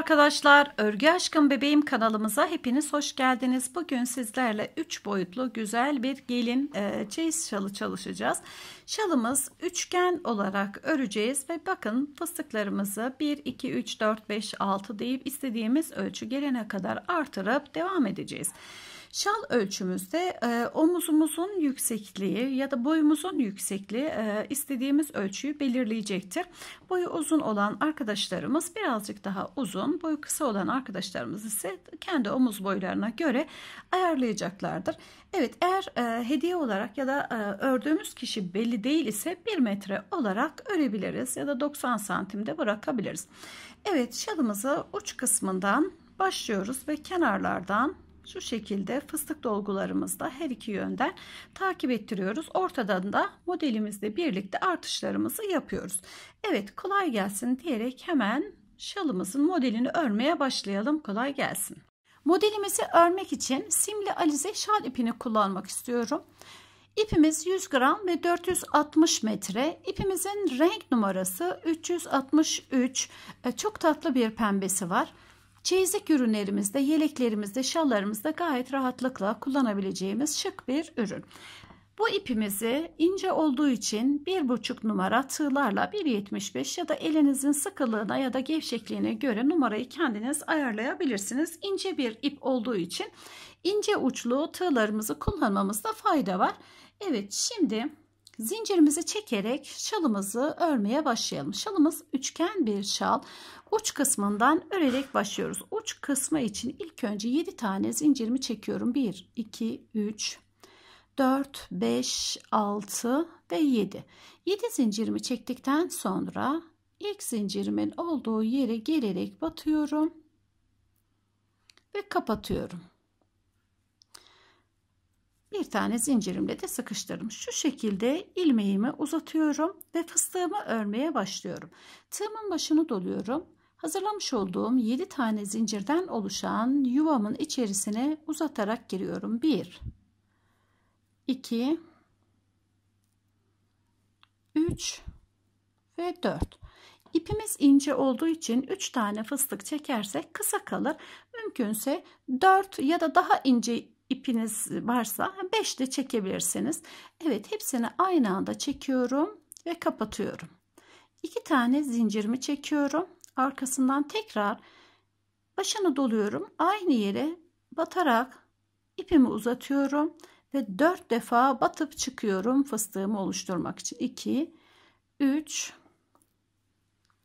arkadaşlar, Örgü Aşkım Bebeğim kanalımıza hepiniz hoş geldiniz. Bugün sizlerle 3 boyutlu güzel bir gelin e, çeyiz şalı çalışacağız. Şalımız üçgen olarak öreceğiz ve bakın fıstıklarımızı 1, 2, 3, 4, 5, 6 deyip istediğimiz ölçü gelene kadar artırıp devam edeceğiz. Şal ölçümüzde e, omuzumuzun yüksekliği ya da boyumuzun yüksekliği e, istediğimiz ölçüyü belirleyecektir. Boyu uzun olan arkadaşlarımız birazcık daha uzun, boyu kısa olan arkadaşlarımız ise kendi omuz boylarına göre ayarlayacaklardır. Evet eğer e, hediye olarak ya da e, ördüğümüz kişi belli değil ise 1 metre olarak örebiliriz ya da 90 santimde bırakabiliriz. Evet şalımızı uç kısmından başlıyoruz ve kenarlardan şu şekilde fıstık dolgularımızda her iki yönden takip ettiriyoruz. Ortadan da modelimizle birlikte artışlarımızı yapıyoruz. Evet kolay gelsin diyerek hemen şalımızın modelini örmeye başlayalım. Kolay gelsin. Modelimizi örmek için simli alize şal ipini kullanmak istiyorum. İpimiz 100 gram ve 460 metre. İpimizin renk numarası 363. E, çok tatlı bir pembesi var. Çeyizlik ürünlerimizde, yeleklerimizde, şallarımızda gayet rahatlıkla kullanabileceğimiz şık bir ürün. Bu ipimizi ince olduğu için 1,5 numara tığlarla 1,75 ya da elinizin sıkılığına ya da gevşekliğine göre numarayı kendiniz ayarlayabilirsiniz. İnce bir ip olduğu için ince uçlu tığlarımızı kullanmamızda fayda var. Evet şimdi Zincirimizi çekerek şalımızı örmeye başlayalım. Şalımız üçgen bir şal. Uç kısmından örerek başlıyoruz. Uç kısmı için ilk önce 7 tane zincirimi çekiyorum. 1, 2, 3, 4, 5, 6 ve 7. 7 zincirimi çektikten sonra ilk zincirimin olduğu yere gelerek batıyorum ve kapatıyorum bir tane zincirimle de sıkıştırdım. Şu şekilde ilmeğimi uzatıyorum ve fıstığımı örmeye başlıyorum. Tığımın başını doluyorum. Hazırlamış olduğum 7 tane zincirden oluşan yuvamın içerisine uzatarak giriyorum. 1 2 3 ve 4. İpimiz ince olduğu için 3 tane fıstık çekersek kısa kalır. Mümkünse 4 ya da daha ince ipiniz varsa 5 de çekebilirsiniz. Evet hepsini aynı anda çekiyorum ve kapatıyorum. 2 tane zincirimi çekiyorum. Arkasından tekrar başını doluyorum. Aynı yere batarak ipimi uzatıyorum ve 4 defa batıp çıkıyorum fıstığımı oluşturmak için. 2 3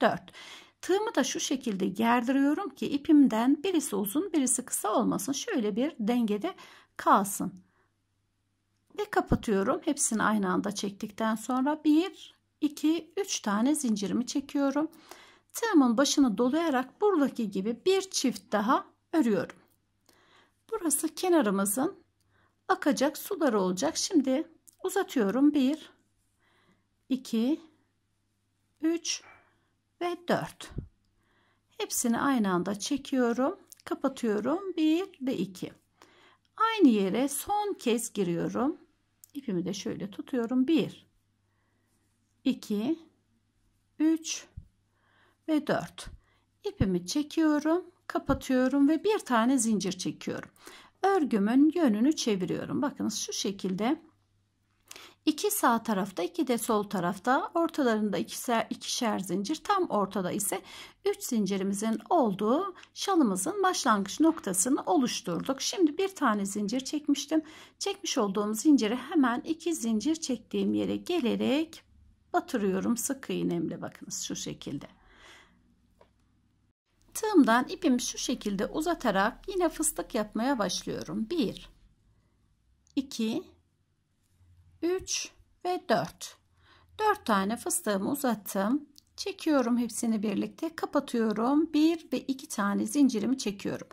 4 Tığımı da şu şekilde gerdiriyorum ki ipimden birisi uzun birisi kısa olmasın. Şöyle bir dengede kalsın. Ve kapatıyorum. Hepsini aynı anda çektikten sonra 1, 2, 3 tane zincirimi çekiyorum. Tığımın başını dolayarak buradaki gibi bir çift daha örüyorum. Burası kenarımızın akacak suları olacak. Şimdi uzatıyorum. 1, 2, 3, ve 4. Hepsini aynı anda çekiyorum. Kapatıyorum. 1 ve 2. Aynı yere son kez giriyorum. İpimi de şöyle tutuyorum. 1 2 3 ve 4. İpimi çekiyorum, kapatıyorum ve bir tane zincir çekiyorum. Örgümün yönünü çeviriyorum. Bakınız şu şekilde 2 sağ tarafta 2 de sol tarafta ortalarında ikişer, ikişer zincir tam ortada ise 3 zincirimizin olduğu şalımızın başlangıç noktasını oluşturduk. Şimdi bir tane zincir çekmiştim. Çekmiş olduğum zinciri hemen 2 zincir çektiğim yere gelerek batırıyorum sık iğnemle bakınız şu şekilde. Tığımdan ipimi şu şekilde uzatarak yine fıstık yapmaya başlıyorum. 1 2 3 ve 4. 4 tane fıstığımı uzattım. Çekiyorum hepsini birlikte. Kapatıyorum. 1 ve 2 tane zincirimi çekiyorum.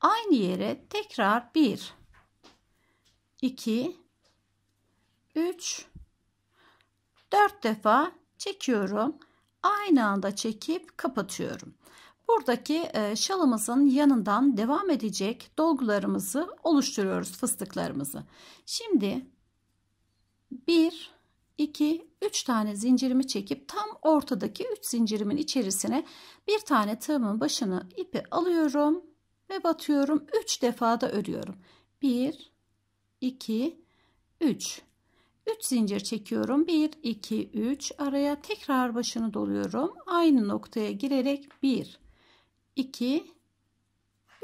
Aynı yere tekrar 1 2 3 4 defa çekiyorum. Aynı anda çekip kapatıyorum. Buradaki e, şalımızın yanından devam edecek dolgularımızı oluşturuyoruz fıstıklarımızı. Şimdi 1 2 3 tane zincirimi çekip tam ortadaki 3 zincirimin içerisine bir tane tığımın başını ipi alıyorum ve batıyorum 3 defa da örüyorum 1 2 3 3 zincir çekiyorum 1 2 3 araya tekrar başını doluyorum aynı noktaya girerek 1 2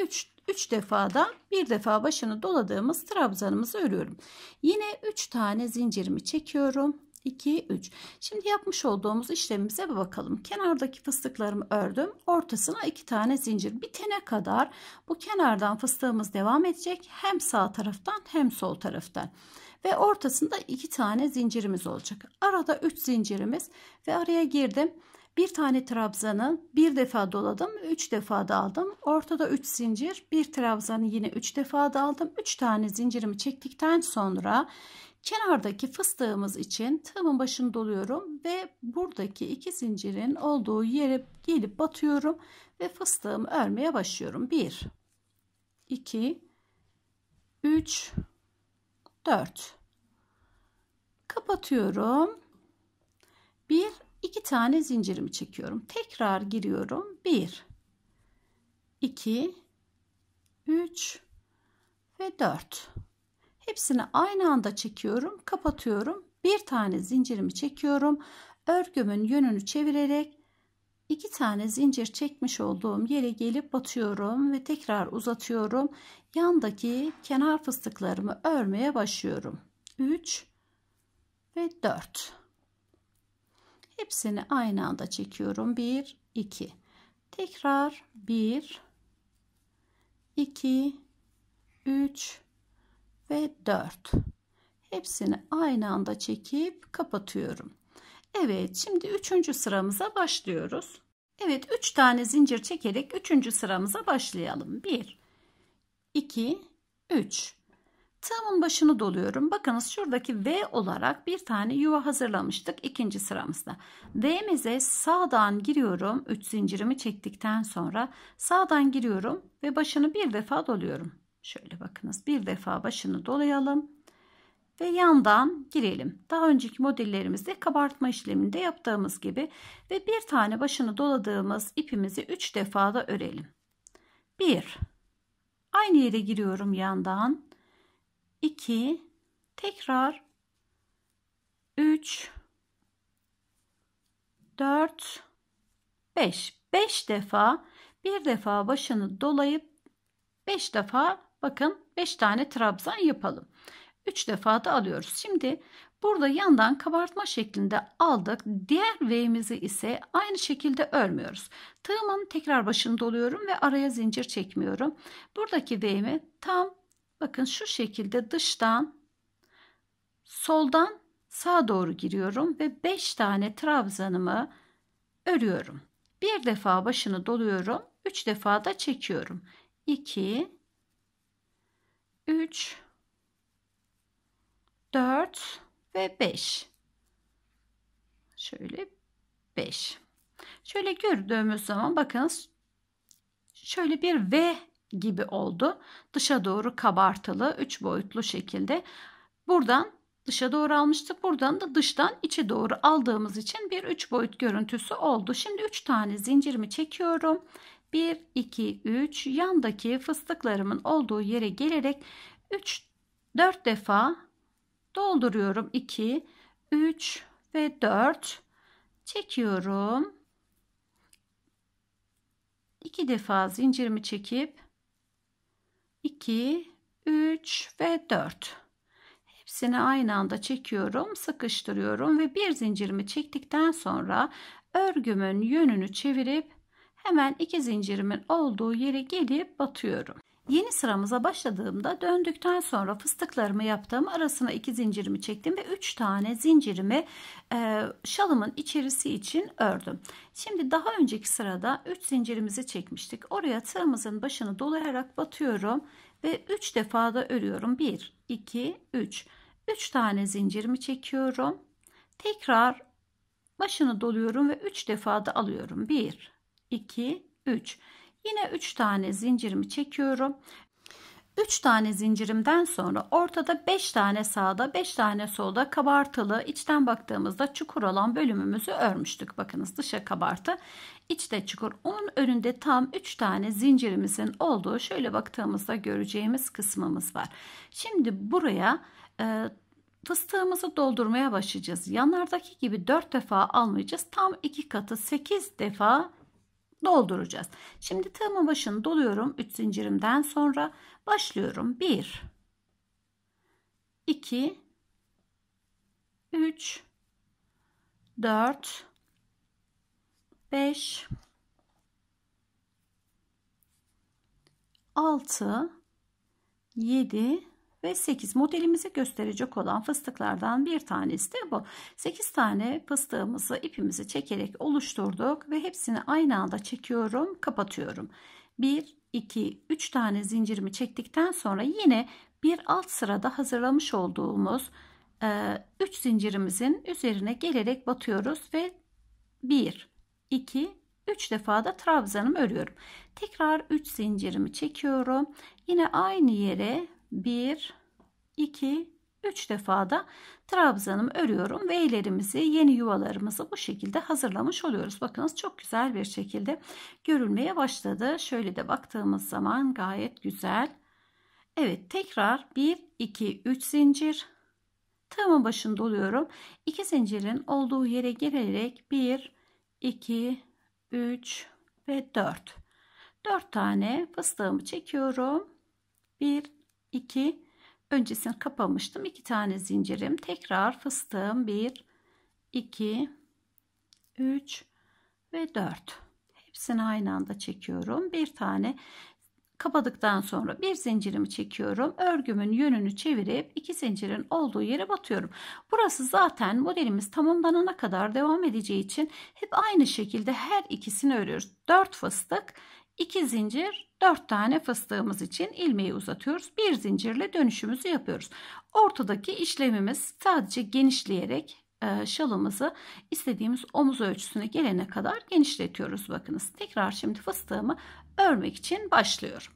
3 3 defada bir defa başını doladığımız trabzanımızı örüyorum. Yine 3 tane zincirimi çekiyorum. 2 3. Şimdi yapmış olduğumuz işlemimize bir bakalım. Kenardaki fıstıklarımı ördüm. Ortasına 2 tane zincir bitene kadar bu kenardan fıstığımız devam edecek. Hem sağ taraftan hem sol taraftan. Ve ortasında 2 tane zincirimiz olacak. Arada 3 zincirimiz ve araya girdim. Bir tane trabzanı bir defa doladım. Üç defa da aldım. Ortada üç zincir. Bir trabzanı yine üç defa da aldım. Üç tane zincirimi çektikten sonra kenardaki fıstığımız için tığımın başını doluyorum ve buradaki iki zincirin olduğu yere gelip batıyorum ve fıstığımı örmeye başlıyorum. 1 2 3 4 kapatıyorum. 1 2 tane zincirimi çekiyorum. Tekrar giriyorum. 1 2 3 ve 4. Hepsini aynı anda çekiyorum. Kapatıyorum. Bir tane zincirimi çekiyorum. Örgümün yönünü çevirerek iki tane zincir çekmiş olduğum yere gelip batıyorum ve tekrar uzatıyorum. Yandaki kenar fıstıklarımı örmeye başlıyorum. 3 ve 4. Hepsini aynı anda çekiyorum. 1, 2. Tekrar 1, 2, 3 ve 4. Hepsini aynı anda çekip kapatıyorum. Evet şimdi üçüncü sıramıza başlıyoruz. Evet 3 tane zincir çekerek üçüncü sıramıza başlayalım. 1, 2, 3. Tığımın başını doluyorum. Bakınız şuradaki V olarak bir tane yuva hazırlamıştık ikinci sıramızda. V'mize sağdan giriyorum. 3 zincirimi çektikten sonra sağdan giriyorum ve başını bir defa doluyorum. Şöyle bakınız bir defa başını dolayalım ve yandan girelim. Daha önceki modellerimizde kabartma işleminde yaptığımız gibi ve bir tane başını doladığımız ipimizi 3 defa da örelim. 1 Aynı yere giriyorum yandan 2 tekrar 3 4 5 5 defa bir defa başını dolayıp 5 defa bakın 5 tane trabzan yapalım. 3 defa da alıyoruz. Şimdi burada yandan kabartma şeklinde aldık. Diğer V'mizi ise aynı şekilde örmüyoruz. Tığımın tekrar başını doluyorum ve araya zincir çekmiyorum. Buradaki V'mi tam Bakın şu şekilde dıştan soldan sağa doğru giriyorum ve 5 tane trabzanımı örüyorum. Bir defa başını doluyorum. 3 defa da çekiyorum. 2 3 4 ve 5. Şöyle 5. Şöyle gördüğümüz zaman bakın şöyle bir V gibi oldu. Dışa doğru kabartılı üç boyutlu şekilde. Buradan dışa doğru almıştık. Buradan da dıştan içe doğru aldığımız için bir üç boyut görüntüsü oldu. Şimdi üç tane zincirimi çekiyorum. 1, 2, 3 yandaki fıstıklarımın olduğu yere gelerek 3, 4 defa dolduruyorum. 2, 3 ve 4 çekiyorum. 2 defa zincirimi çekip 2, 3 ve 4. Hepsini aynı anda çekiyorum, sıkıştırıyorum ve bir zincirimi çektikten sonra örgümün yönünü çevirip hemen iki zincirimin olduğu yere gelip batıyorum. Yeni sıramıza başladığımda döndükten sonra fıstıklarımı yaptığım Arasına iki zincirimi çektim ve üç tane zincirimi e, şalımın içerisi için ördüm. Şimdi daha önceki sırada üç zincirimizi çekmiştik. Oraya tığımızın başını dolayarak batıyorum ve üç defa da örüyorum. Bir, iki, üç. Üç tane zincirimi çekiyorum. Tekrar başını doluyorum ve üç defa da alıyorum. Bir, iki, üç. Yine 3 tane zincirimi çekiyorum. 3 tane zincirimden sonra ortada 5 tane sağda 5 tane solda kabartılı içten baktığımızda çukur olan bölümümüzü örmüştük. Bakınız dışa kabartı içte çukur. Onun önünde tam 3 tane zincirimizin olduğu şöyle baktığımızda göreceğimiz kısmımız var. Şimdi buraya e, fıstığımızı doldurmaya başlayacağız. Yanlardaki gibi 4 defa almayacağız. Tam 2 katı 8 defa dolduracağız. Şimdi tığımın başını doluyorum 3 zincirimden sonra başlıyorum 1 2 3 4 5 6 7 ve 8 modelimizi gösterecek olan fıstıklardan bir tanesi de bu. 8 tane fıstığımızı ipimizi çekerek oluşturduk ve hepsini aynı anda çekiyorum kapatıyorum. 1 2 3 tane zincirimi çektikten sonra yine bir alt sırada hazırlamış olduğumuz 3 e, zincirimizin üzerine gelerek batıyoruz ve 1 2 3 defa da trabzanımı örüyorum. Tekrar 3 zincirimi çekiyorum. Yine aynı yere 1 2 3 defa da trabzanımı örüyorum ve ilerimizi yeni yuvalarımızı bu şekilde hazırlamış oluyoruz. Bakınız çok güzel bir şekilde görülmeye başladı. Şöyle de baktığımız zaman gayet güzel. Evet tekrar 1 2 3 zincir tığımın başında oluyorum. 2 zincirin olduğu yere gelerek 1 2 3 ve 4 4 tane fıstığımı çekiyorum. 1 2 öncesini kapamıştım. 2 tane zincirim. Tekrar fıstığım 1 2 3 ve 4. Hepsini aynı anda çekiyorum. Bir tane kapadıktan sonra bir zincirimi çekiyorum. Örgümün yönünü çevirip iki zincirin olduğu yere batıyorum. Burası zaten modelimiz tamamlanana kadar devam edeceği için hep aynı şekilde her ikisini örüyoruz. 4 fıstık 2 zincir 4 tane fıstığımız için ilmeği uzatıyoruz. Bir zincirle dönüşümüzü yapıyoruz. Ortadaki işlemimiz sadece genişleyerek e, şalımızı istediğimiz omuz ölçüsüne gelene kadar genişletiyoruz. Bakınız tekrar şimdi fıstığımı örmek için başlıyorum.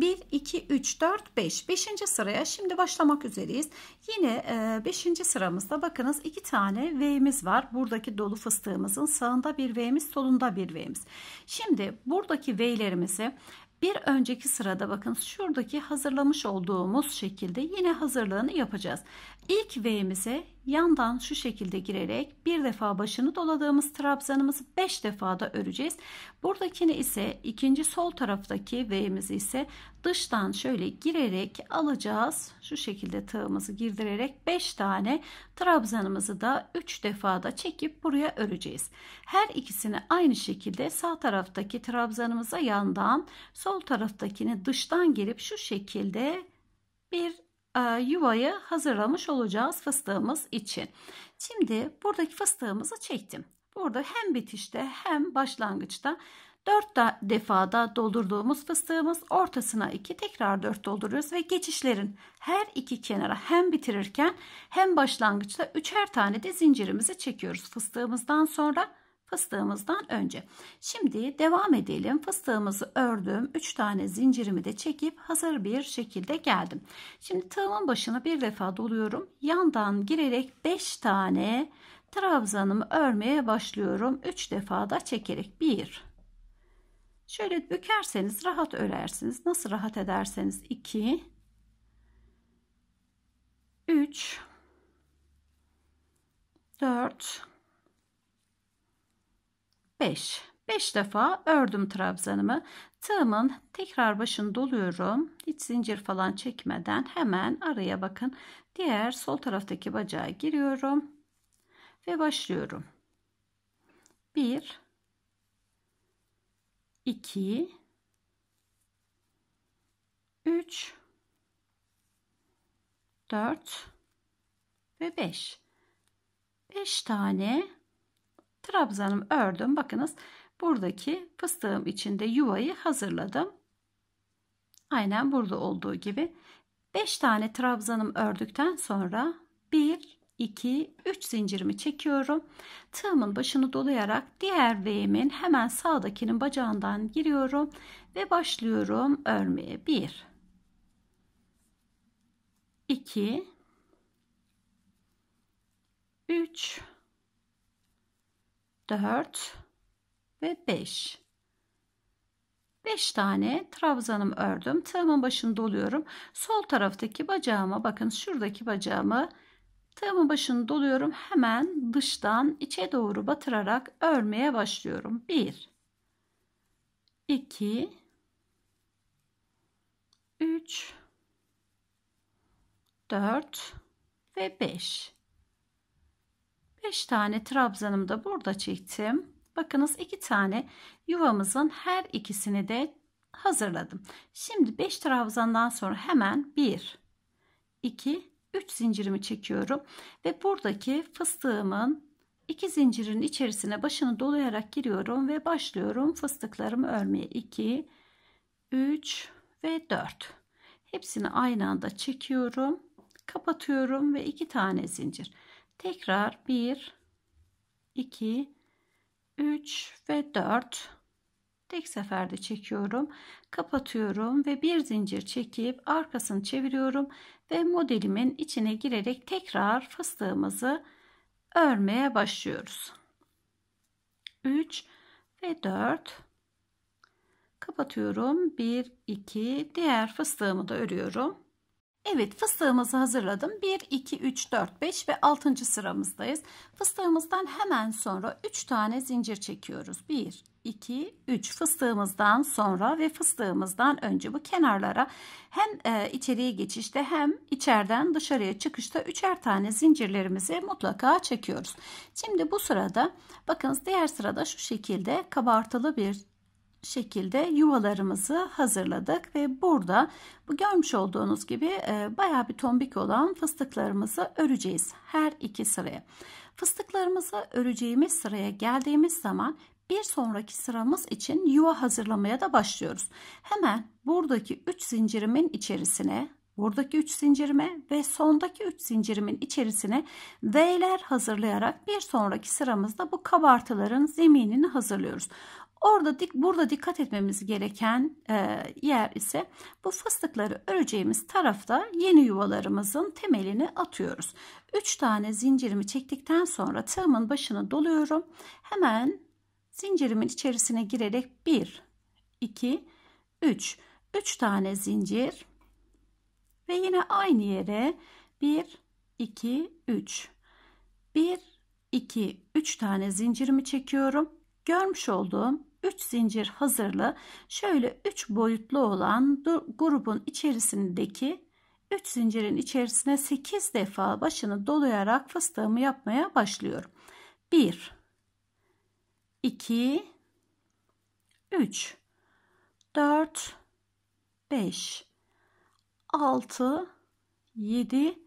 1, 2, 3, 4, 5. 5. sıraya şimdi başlamak üzereyiz. Yine 5. E, sıramızda bakınız 2 tane V'miz var. Buradaki dolu fıstığımızın sağında bir V'miz, solunda bir V'miz. Şimdi buradaki V'lerimizi bir önceki sırada bakın şuradaki hazırlamış olduğumuz şekilde yine hazırlığını yapacağız. İlk V'mize yandan şu şekilde girerek bir defa başını doladığımız trabzanımızı 5 defada öreceğiz. Buradakini ise ikinci sol taraftaki V'mizi ise dıştan şöyle girerek alacağız. Şu şekilde tığımızı girdirerek 5 tane trabzanımızı da 3 defada çekip buraya öreceğiz. Her ikisini aynı şekilde sağ taraftaki trabzanımıza yandan sol taraftakini dıştan girip şu şekilde bir e, yuvayı hazırlamış olacağız fıstığımız için. Şimdi buradaki fıstığımızı çektim. Burada hem bitişte hem başlangıçta 4 defada doldurduğumuz fıstığımız ortasına 2 tekrar 4 dolduruyoruz ve geçişlerin her iki kenara hem bitirirken hem başlangıçta üçer tane de zincirimizi çekiyoruz. Fıstığımızdan sonra fıstığımızdan önce. Şimdi devam edelim. Fıstığımızı ördüm. 3 tane zincirimi de çekip hazır bir şekilde geldim. Şimdi tığımın başına bir defa doluyorum. Yandan girerek 5 tane trabzanımı örmeye başlıyorum. 3 defa da çekerek 1 Şöyle bükerseniz rahat örersiniz. Nasıl rahat ederseniz 2 3 4 5. 5 defa ördüm trabzanımı. Tığımın tekrar başını doluyorum. Hiç zincir falan çekmeden hemen araya bakın. Diğer sol taraftaki bacağa giriyorum. Ve başlıyorum. 1 2 3 4 ve 5 5 tane Trabzanımı ördüm. Bakınız buradaki fıstığım içinde yuvayı hazırladım. Aynen burada olduğu gibi. 5 tane trabzanım ördükten sonra 1, 2, 3 zincirimi çekiyorum. Tığımın başını dolayarak diğer V'min hemen sağdakinin bacağından giriyorum ve başlıyorum örmeye. 1, 2, 3, 4 ve 5. 5 tane trabzanım ördüm. Tığımın başını doluyorum. Sol taraftaki bacağıma bakın şuradaki bacağımı tığımın başını doluyorum. Hemen dıştan içe doğru batırarak örmeye başlıyorum. 1 2 3 4 ve 5 5 tane trabzanımı da burada çektim. Bakınız 2 tane yuvamızın her ikisini de hazırladım. Şimdi 5 trabzandan sonra hemen 1 2 3 zincirimi çekiyorum ve buradaki fıstığımın 2 zincirin içerisine başını dolayarak giriyorum ve başlıyorum fıstıklarımı örmeye. 2 3 ve 4. Hepsini aynı anda çekiyorum, kapatıyorum ve 2 tane zincir. Tekrar 1, 2, 3 ve 4 tek seferde çekiyorum kapatıyorum ve bir zincir çekip arkasını çeviriyorum ve modelimin içine girerek tekrar fıstığımızı örmeye başlıyoruz 3 ve 4 kapatıyorum 1 2 diğer fıstığımı da örüyorum Evet fıstığımızı hazırladım. 1, 2, 3, 4, 5 ve 6. sıramızdayız. Fıstığımızdan hemen sonra 3 tane zincir çekiyoruz. 1, 2, 3 fıstığımızdan sonra ve fıstığımızdan önce bu kenarlara hem e, içeriye geçişte hem içeriden dışarıya çıkışta üçer tane zincirlerimizi mutlaka çekiyoruz. Şimdi bu sırada bakınız diğer sırada şu şekilde kabartılı bir şekilde yuvalarımızı hazırladık ve burada bu görmüş olduğunuz gibi e, bayağı bir tombik olan fıstıklarımızı öreceğiz her iki sıraya. Fıstıklarımızı öreceğimiz sıraya geldiğimiz zaman bir sonraki sıramız için yuva hazırlamaya da başlıyoruz. Hemen buradaki 3 zincirimin içerisine buradaki 3 zincirime ve sondaki 3 zincirimin içerisine V'ler hazırlayarak bir sonraki sıramızda bu kabartıların zeminini hazırlıyoruz. Orada dik burada dikkat etmemiz gereken e, yer ise bu fıstıkları öreceğimiz tarafta yeni yuvalarımızın temelini atıyoruz. 3 tane zincirimi çektikten sonra tığımın başını doluyorum. Hemen zincirimin içerisine girerek 1 2 3 3 tane zincir ve yine aynı yere 1 2 3 1 2 3 tane zincirimi çekiyorum. Görmüş olduğum 3 zincir hazırlı şöyle 3 boyutlu olan grubun içerisindeki 3 zincirin içerisine 8 defa başını dolayarak fıstığımı yapmaya başlıyorum. 1 2 3 4 5 6 7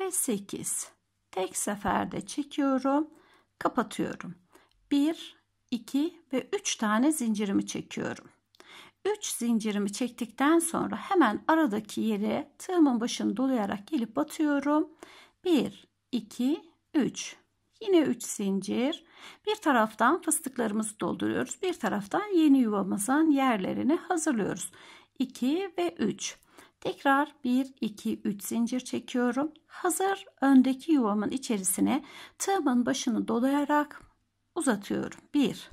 ve 8 tek seferde çekiyorum kapatıyorum 1 2 ve 3 tane zincirimi çekiyorum. 3 zincirimi çektikten sonra hemen aradaki yere tığımın başını dolayarak gelip batıyorum. 1, 2, 3. Yine 3 zincir. Bir taraftan fıstıklarımızı dolduruyoruz. Bir taraftan yeni yuvamızın yerlerini hazırlıyoruz. 2 ve 3. Tekrar 1, 2, 3 zincir çekiyorum. Hazır öndeki yuvamın içerisine tığımın başını dolayarak uzatıyorum. 1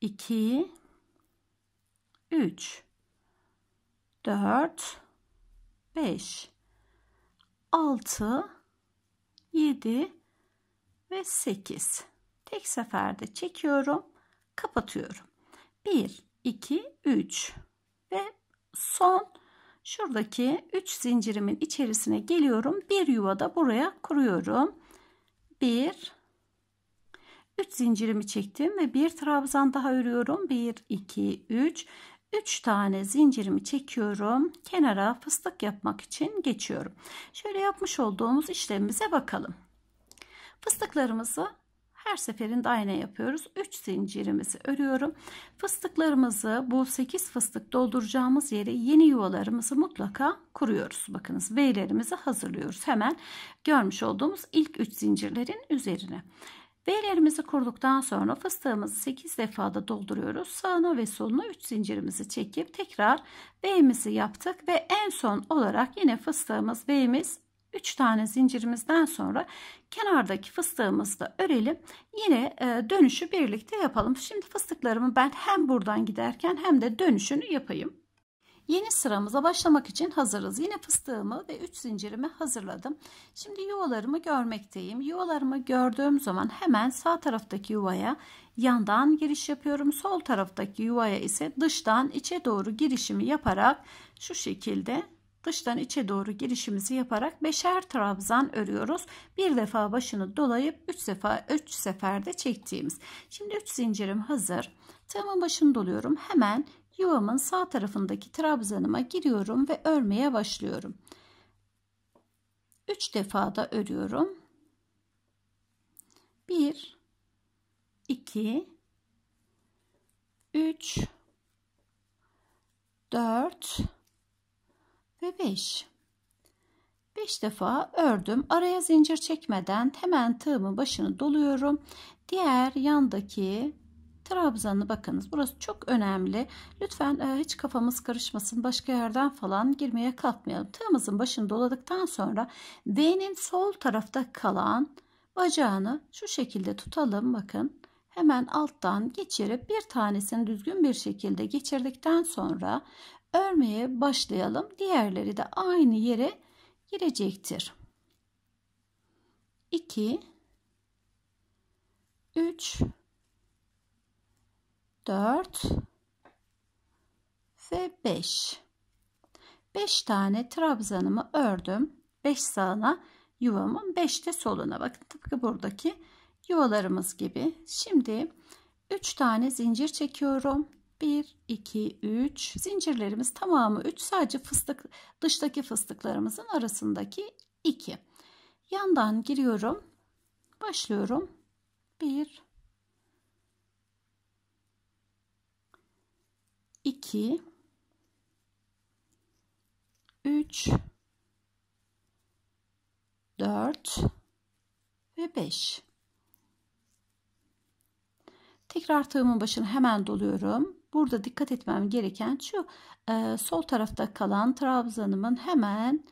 2 3 4 5 6 7 ve 8. Tek seferde çekiyorum, kapatıyorum. 1 2 3 ve son şuradaki 3 zincirimin içerisine geliyorum. Bir yuva da buraya kuruyorum. 1 3 zincirimi çektim ve bir trabzan daha örüyorum 1 2 3 3 tane zincirimi çekiyorum kenara fıstık yapmak için geçiyorum şöyle yapmış olduğumuz işlemimize bakalım fıstıklarımızı her seferinde aynı yapıyoruz 3 zincirimizi örüyorum fıstıklarımızı bu 8 fıstık dolduracağımız yere yeni yuvalarımızı mutlaka kuruyoruz bakınız V'lerimizi hazırlıyoruz hemen görmüş olduğumuz ilk 3 zincirlerin üzerine V'lerimizi kurduktan sonra fıstığımızı 8 defada dolduruyoruz. Sağına ve soluna 3 zincirimizi çekip tekrar V'imizi yaptık ve en son olarak yine fıstığımız V'imiz 3 tane zincirimizden sonra kenardaki fıstığımızı da örelim. Yine e, dönüşü birlikte yapalım. Şimdi fıstıklarımı ben hem buradan giderken hem de dönüşünü yapayım. Yeni sıramıza başlamak için hazırız. Yine fıstığımı ve 3 zincirimi hazırladım. Şimdi yuvalarımı görmekteyim. Yuvalarımı gördüğüm zaman hemen sağ taraftaki yuvaya yandan giriş yapıyorum. Sol taraftaki yuvaya ise dıştan içe doğru girişimi yaparak şu şekilde dıştan içe doğru girişimizi yaparak beşer trabzan örüyoruz. Bir defa başını dolayıp 3 defa 3 seferde çektiğimiz. Şimdi 3 zincirim hazır. Tığımın başını doluyorum. Hemen yuvamın sağ tarafındaki trabzanıma giriyorum ve örmeye başlıyorum. 3 defa da örüyorum. 1 2 3 4 ve 5 5 defa ördüm araya zincir çekmeden hemen tığımın başını doluyorum diğer yandaki Trabzan'ı bakınız burası çok önemli. Lütfen e, hiç kafamız karışmasın. Başka yerden falan girmeye kalkmayalım. Tığımızın başını doladıktan sonra V'nin sol tarafta kalan bacağını şu şekilde tutalım. Bakın hemen alttan geçirip bir tanesini düzgün bir şekilde geçirdikten sonra örmeye başlayalım. Diğerleri de aynı yere girecektir. 2 3 4 ve 5. 5 tane trabzanımı ördüm. 5 sağına yuvamın 5 de soluna. Bakın tıpkı buradaki yuvalarımız gibi. Şimdi 3 tane zincir çekiyorum. 1, 2, 3 zincirlerimiz tamamı 3 sadece fıstık dıştaki fıstıklarımızın arasındaki 2 yandan giriyorum başlıyorum 1 2 3 4 ve 5 tekrar tığımın başını hemen doluyorum burada dikkat etmem gereken şu e, sol tarafta kalan trabzanımın hemen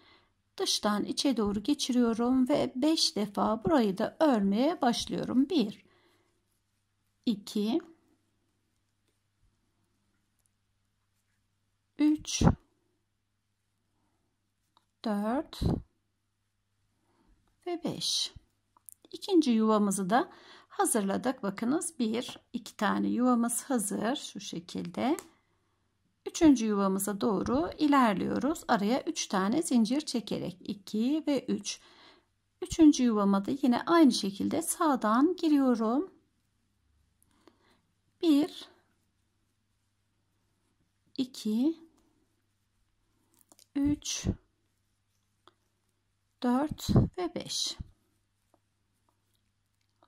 dıştan içe doğru geçiriyorum ve 5 defa burayı da örmeye başlıyorum 1 2 3 4 ve 5 ikinci yuvamızı da hazırladık bakınız bir iki tane yuvamız hazır şu şekilde üçüncü yuvamıza doğru ilerliyoruz araya üç tane zincir çekerek 2 ve 3 üçüncü yuvama da yine aynı şekilde sağdan giriyorum 1 2 3 4 ve 5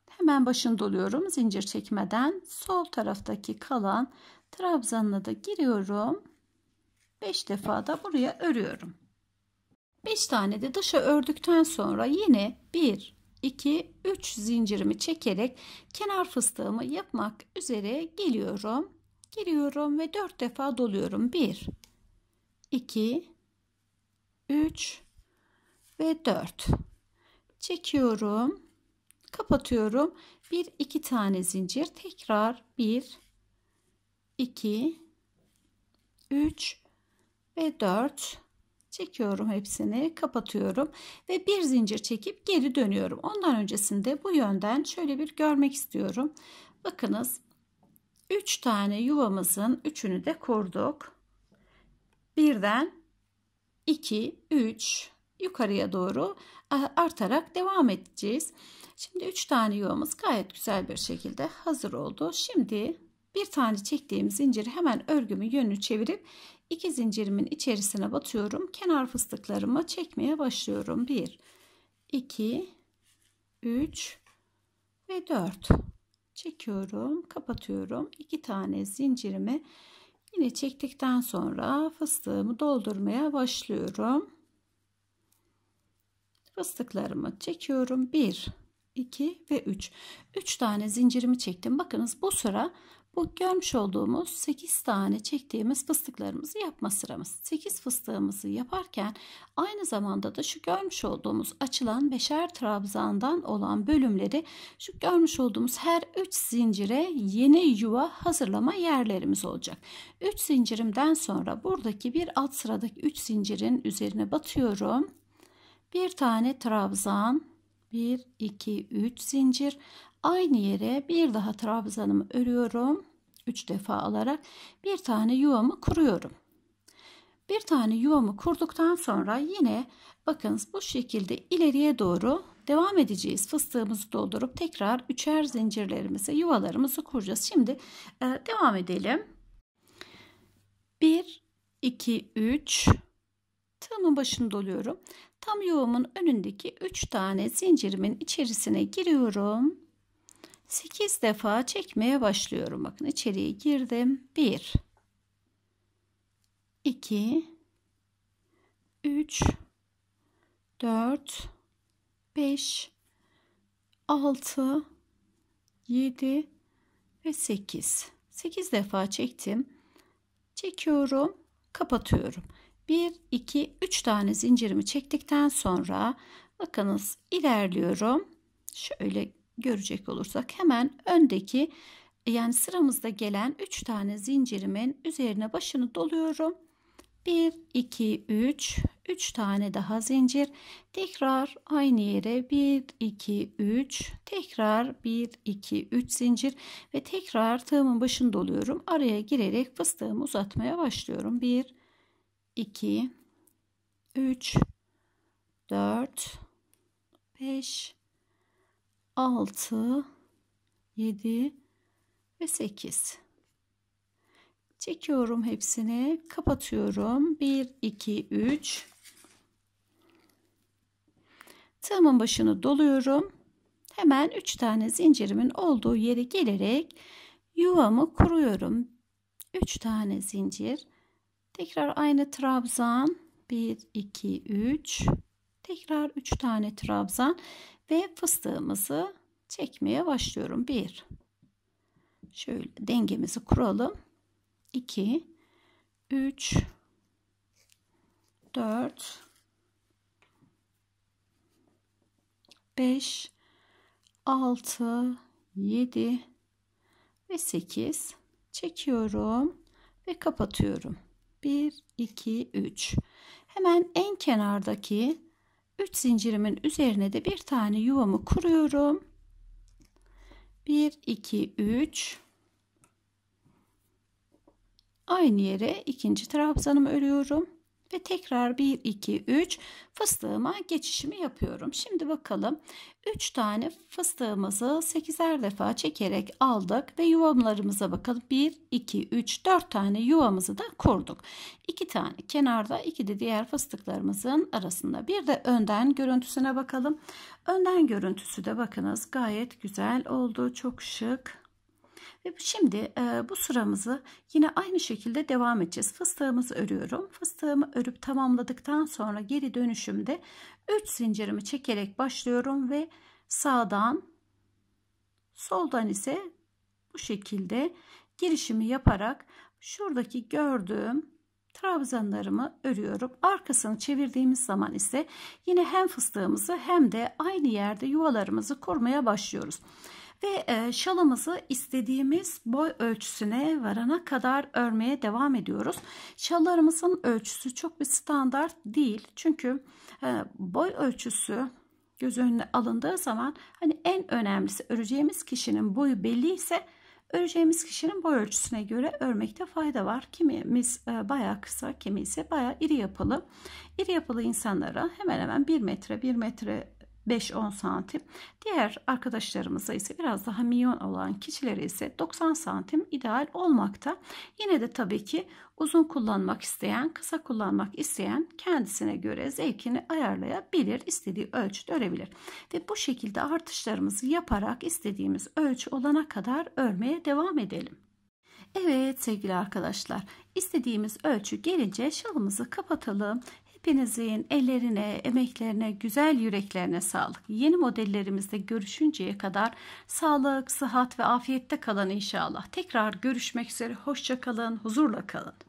hemen başını doluyorum zincir çekmeden sol taraftaki kalan trabzanla da giriyorum 5 defa da buraya örüyorum 5 tane de dışa ördükten sonra yine 1 2 3 zincirimi çekerek kenar fıstığımı yapmak üzere geliyorum giriyorum ve 4 defa doluyorum 1 2 3 ve 4. Çekiyorum. Kapatıyorum. 1 2 tane zincir. Tekrar 1 2 3 ve 4 çekiyorum hepsini kapatıyorum ve bir zincir çekip geri dönüyorum ondan öncesinde bu yönden şöyle bir görmek istiyorum bakınız 3 tane yuvamızın üçünü de kurduk birden 2, 3 yukarıya doğru e, artarak devam edeceğiz. Şimdi 3 tane yuvamız gayet güzel bir şekilde hazır oldu. Şimdi bir tane çektiğim zinciri hemen örgümün yönünü çevirip iki zincirimin içerisine batıyorum. Kenar fıstıklarımı çekmeye başlıyorum. 1, 2, 3 ve 4 çekiyorum kapatıyorum iki tane zincirimi Yine çektikten sonra fıstığımı doldurmaya başlıyorum. Fıstıklarımı çekiyorum. 1, 2 ve 3. 3 tane zincirimi çektim. Bakınız bu sıra bu görmüş olduğumuz 8 tane çektiğimiz fıstıklarımızı yapma sıramız. 8 fıstığımızı yaparken aynı zamanda da şu görmüş olduğumuz açılan beşer trabzandan olan bölümleri şu görmüş olduğumuz her 3 zincire yeni yuva hazırlama yerlerimiz olacak. 3 zincirimden sonra buradaki bir alt sıradaki 3 zincirin üzerine batıyorum. Bir tane trabzan, 1 2 3 zincir aynı yere bir daha trabzanımı örüyorum 3 defa alarak bir tane yuvamı kuruyorum. Bir tane yuvamı kurduktan sonra yine bakınız bu şekilde ileriye doğru devam edeceğiz. Fıstığımızı doldurup tekrar üçer zincirlerimize yuvalarımızı kuracağız. Şimdi e, devam edelim. 1 2 3 tığımın başını doluyorum. Tam yuvamın önündeki 3 tane zincirimin içerisine giriyorum 8 defa çekmeye başlıyorum. Bakın içeriye girdim. 1 2 3 4 5 6 7 ve 8. 8 defa çektim. Çekiyorum, kapatıyorum. 1 2 3 tane zincirimi çektikten sonra bakınız ilerliyorum. Şöyle görecek olursak hemen öndeki e, yani sıramızda gelen 3 tane zincirimin üzerine başını doluyorum. 1 2 3 3 tane daha zincir tekrar aynı yere 1 2 3 tekrar 1 2 3 zincir ve tekrar tığımın başını doluyorum araya girerek fıstığımı uzatmaya başlıyorum 1 2 3 4 5 6 7 ve 8 çekiyorum hepsini kapatıyorum 1 2 3 tığımın başını doluyorum hemen 3 tane zincirimin olduğu yere gelerek yuvamı kuruyorum 3 tane zincir tekrar aynı trabzan 1 2 3 tekrar 3 tane trabzan ve fıstığımızı çekmeye başlıyorum. 1 Şöyle dengemizi kuralım. 2 3 4 5 6 7 ve 8 çekiyorum ve kapatıyorum. 1 2 3 Hemen en kenardaki 3 zincirimin üzerine de bir tane yuvamı kuruyorum. 1 2 3 Aynı yere ikinci trabzanımı örüyorum ve tekrar 1 2 3 fıstığıma geçişimi yapıyorum. Şimdi bakalım 3 tane fıstığımızı 8'er defa çekerek aldık ve yuvamlarımıza bakalım. 1 2 3 4 tane yuvamızı da kurduk. 2 tane kenarda, 2 de diğer fıstıklarımızın arasında. Bir de önden görüntüsüne bakalım. Önden görüntüsü de bakınız gayet güzel oldu. Çok şık ve şimdi e, bu sıramızı yine aynı şekilde devam edeceğiz. Fıstığımızı örüyorum. Fıstığımı örüp tamamladıktan sonra geri dönüşümde 3 zincirimi çekerek başlıyorum ve sağdan soldan ise bu şekilde girişimi yaparak şuradaki gördüğüm trabzanlarımı örüyorum. Arkasını çevirdiğimiz zaman ise yine hem fıstığımızı hem de aynı yerde yuvalarımızı kurmaya başlıyoruz. Ve e, şalımızı istediğimiz boy ölçüsüne varana kadar örmeye devam ediyoruz. Şallarımızın ölçüsü çok bir standart değil. Çünkü e, boy ölçüsü göz önüne alındığı zaman hani en önemlisi öreceğimiz kişinin boyu belli ise öreceğimiz kişinin boy ölçüsüne göre örmekte fayda var. Kimimiz e, bayağı kısa, kimi ise bayağı iri yapılı. İri yapılı insanlara hemen hemen 1 metre 1 metre 5-10 santim. Diğer arkadaşlarımıza ise biraz daha minyon olan kişilere ise 90 santim ideal olmakta. Yine de tabii ki uzun kullanmak isteyen, kısa kullanmak isteyen kendisine göre zevkini ayarlayabilir, istediği ölçüde örebilir. Ve bu şekilde artışlarımızı yaparak istediğimiz ölçü olana kadar örmeye devam edelim. Evet sevgili arkadaşlar istediğimiz ölçü gelince şalımızı kapatalım. Hepinizin ellerine, emeklerine, güzel yüreklerine sağlık. Yeni modellerimizde görüşünceye kadar sağlık, sıhhat ve afiyette kalın inşallah. Tekrar görüşmek üzere. hoşçakalın, huzurla kalın.